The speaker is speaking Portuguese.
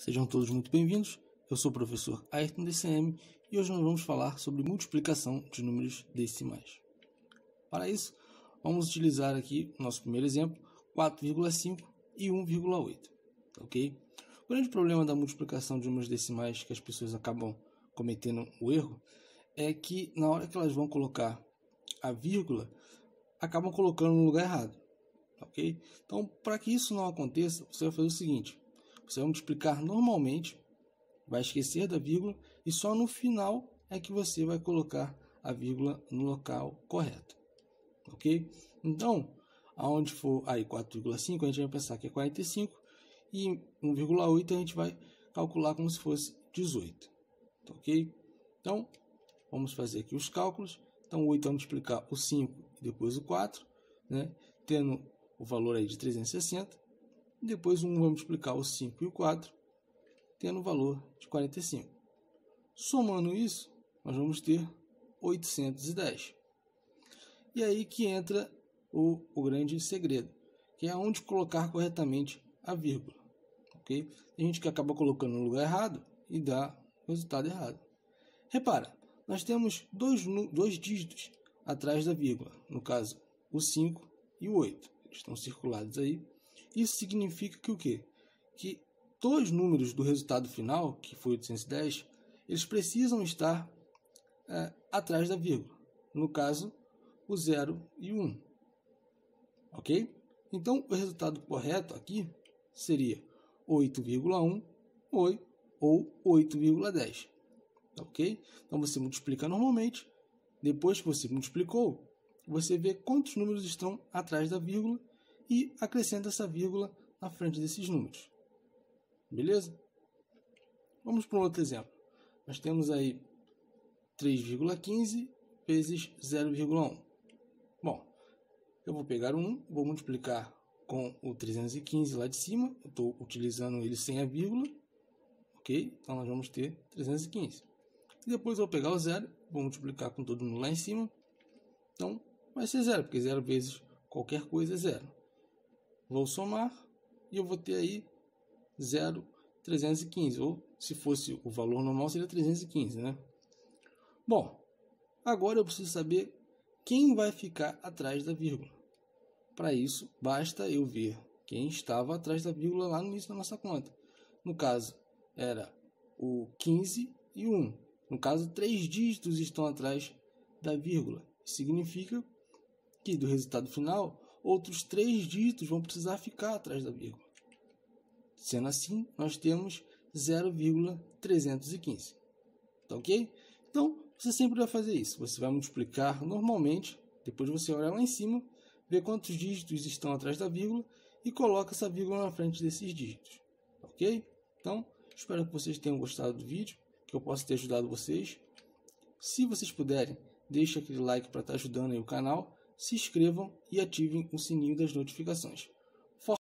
Sejam todos muito bem-vindos. Eu sou o professor Ayrton DCM e hoje nós vamos falar sobre multiplicação de números decimais. Para isso, vamos utilizar aqui o nosso primeiro exemplo, 4,5 e 1,8, ok? O grande problema da multiplicação de números decimais que as pessoas acabam cometendo o erro é que na hora que elas vão colocar a vírgula, acabam colocando no lugar errado, ok? Então, para que isso não aconteça, você vai fazer o seguinte você vai explicar normalmente, vai esquecer da vírgula e só no final é que você vai colocar a vírgula no local correto. Ok? Então, aonde for aí 4,5, a gente vai pensar que é 45 e 1,8 a gente vai calcular como se fosse 18. Tá ok? Então, vamos fazer aqui os cálculos. Então, 8 vamos multiplicar o 5 e depois o 4, né? tendo o valor aí de 360. Depois um, vamos explicar o 5 e o 4, tendo o valor de 45. Somando isso, nós vamos ter 810. E aí que entra o, o grande segredo, que é onde colocar corretamente a vírgula. Okay? Tem gente que acaba colocando no lugar errado e dá resultado errado. Repara, nós temos dois, dois dígitos atrás da vírgula, no caso o 5 e o 8. estão circulados aí isso significa que o quê? Que dois números do resultado final, que foi 810, eles precisam estar é, atrás da vírgula. No caso, o 0 e o 1. Um. Ok? Então, o resultado correto aqui seria 8,1 ou 8,10. Ok? Então, você multiplica normalmente. Depois que você multiplicou, você vê quantos números estão atrás da vírgula e acrescenta essa vírgula na frente desses números. Beleza? Vamos para um outro exemplo. Nós temos aí 3,15 vezes 0,1. Bom, eu vou pegar o 1, vou multiplicar com o 315 lá de cima, estou utilizando ele sem a vírgula, ok? Então nós vamos ter 315. E depois eu vou pegar o zero, vou multiplicar com todo mundo lá em cima, então vai ser zero, porque zero vezes qualquer coisa é zero. Vou somar e eu vou ter aí 0,315. Ou se fosse o valor normal, seria 315, né? Bom, agora eu preciso saber quem vai ficar atrás da vírgula. Para isso, basta eu ver quem estava atrás da vírgula lá no início da nossa conta. No caso, era o 15 e 1. No caso, três dígitos estão atrás da vírgula. Significa que do resultado final outros três dígitos vão precisar ficar atrás da vírgula. Sendo assim, nós temos 0,315. Tá ok? Então, você sempre vai fazer isso. Você vai multiplicar normalmente, depois você olha lá em cima, vê quantos dígitos estão atrás da vírgula e coloca essa vírgula na frente desses dígitos. Tá ok? Então, espero que vocês tenham gostado do vídeo, que eu possa ter ajudado vocês. Se vocês puderem, deixe aquele like para estar tá ajudando o canal se inscrevam e ativem o sininho das notificações.